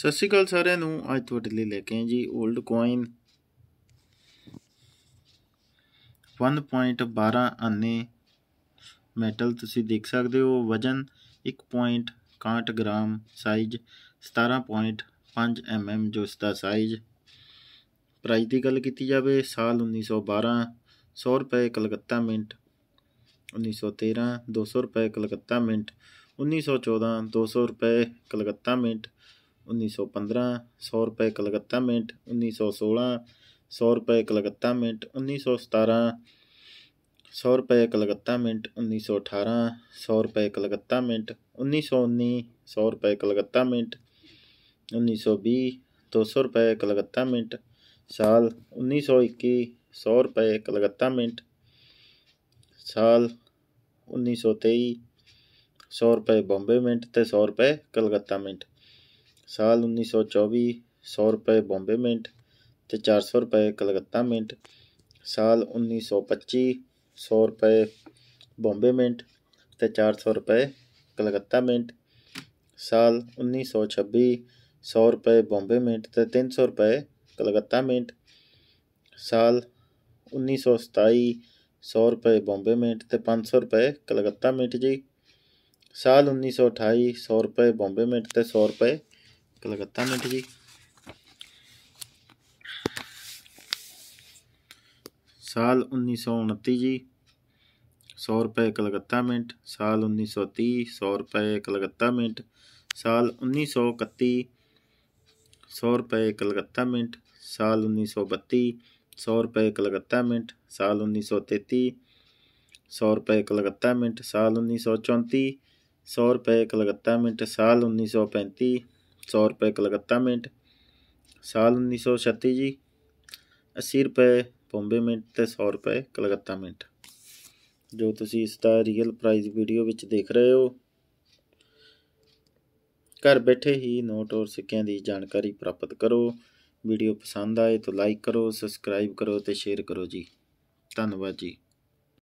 ਸਤਿ ਸ਼੍ਰੀ ਅਕਾਲ ਸਾਰਿਆਂ ਨੂੰ ਅੱਜ ਤੁਹਾਡੇ ਲਈ ਲੈ ਕੇ ਆਏ ਜੀ 올ਡ ਕੋਇਨ 1.12 ਅੰਨੇ ਮੈਟਲ ਤੁਸੀਂ ਦੇਖ ਸਕਦੇ ਹੋ ਵਜਨ 1.61 ਗ੍ਰਾਮ ਸਾਈਜ਼ 17.5 ਐਮਐਮ ਜੋ ਇਸ ਦਾ ਸਾਈਜ਼ ਪ੍ਰਾਈਸ ਦੀ ਗੱਲ ਕੀਤੀ ਜਾਵੇ ਸਾਲ 1912 100 ਰੁਪਏ ਕਲਕੱਤਾ ਮਿੰਟ 1913 200 ਰੁਪਏ ਕਲਕੱਤਾ ਮਿੰਟ 1914 200 ਰੁਪਏ ਕਲਕੱਤਾ ਮਿੰਟ उन्नीस सौ पंद्रह सौ रुपए कलकत्ता मिंट उन्नीस सौ सोलह सौ रुपए कलकत्ता मिंट उन्नीस सौ सतारह सौ रुपए कलकत्ता मिंट उन्नीस सौ अठारह सौ रुपए कलकत्ता मिंट उन्नीस सौ उन्नीस सौ रुपए कलकत्ता मिंट उन्नीस सौ बीह दो सौ रुपए कलकत्ता मिंट साल उन्नीस सौ इक्की सौ रुपए कलकत्ता मिंट साल उन्नीस सौ तेई सौ रुपए बॉम्बे मिंट तो सौ रुपए कलकत्ता मिंट साल उन्नीस सौ सौ रुपये बॉम्बे मिंट तो चार सौ रुपए कलकत्ता मिंट साल उन्नीस सौ पच्ची सौ रुपए बॉम्बे मिंट तो चार सौ रुपए कलकत्ता मिंट साल उन्नीस सौ सौ रुपए बॉम्बे मिंट तो तीन सौ रुपए कलकत्ता मिंट साल उन्नीस सौ सताई सौ रुपए बॉम्बे मिंट तो पाँच सौ रुपए कलकत्ता मिंट जी साल उन्नीस सौ अठाई सौ रुपए बॉम्बे मिंट तो सौ रुपए कलकत्ता में थी साल उन्नीस सौ उनतीस जी सौ रुपए कलकत्ता मिंट साल उन्नीस सौ तीस सौ रुपए कलकत्ता मिंट साल उन्नीस सौ इकतीस सौ रुपए कलकत्ता मिंट साल उन्नीस सौ बत्ती सौ रुपए कलकत्ता मिंट साल उन्नीस सौ तेती सौ रुपए कलकत्ता मिंट साल उन्नीस सौ चौंती सौ रुपए कलकत्ता मिंट साल उन्नीस सौ पैंती 100 ਰੁਪਏ ਕਲਕੱਤਾ ਮਿੰਟ ਸਾਲ 1936 ਜੀ 80 ਰੁਪਏ ਬੰਬੇ ਮਿੰਟ ਤੇ 100 ਰੁਪਏ ਕਲਕੱਤਾ ਮਿੰਟ ਜੋ ਤੁਸੀਂ ਇਸ ਦਾ ਰੀਅਲ ਪ੍ਰਾਈਸ ਵੀਡੀਓ ਵਿੱਚ ਦੇਖ ਰਹੇ ਹੋ ਘਰ ਬੈਠੇ ਹੀ ਨੋਟ ਔਰ ਸਿੱਕਿਆਂ ਦੀ ਜਾਣਕਾਰੀ ਪ੍ਰਾਪਤ ਕਰੋ ਵੀਡੀਓ ਪਸੰਦ ਆਏ ਤਾਂ ਲਾਈਕ ਕਰੋ ਸਬਸਕ੍ਰਾਈਬ ਕਰੋ ਤੇ ਸ਼ੇਅਰ ਕਰੋ ਜੀ ਧੰਨਵਾਦ ਜੀ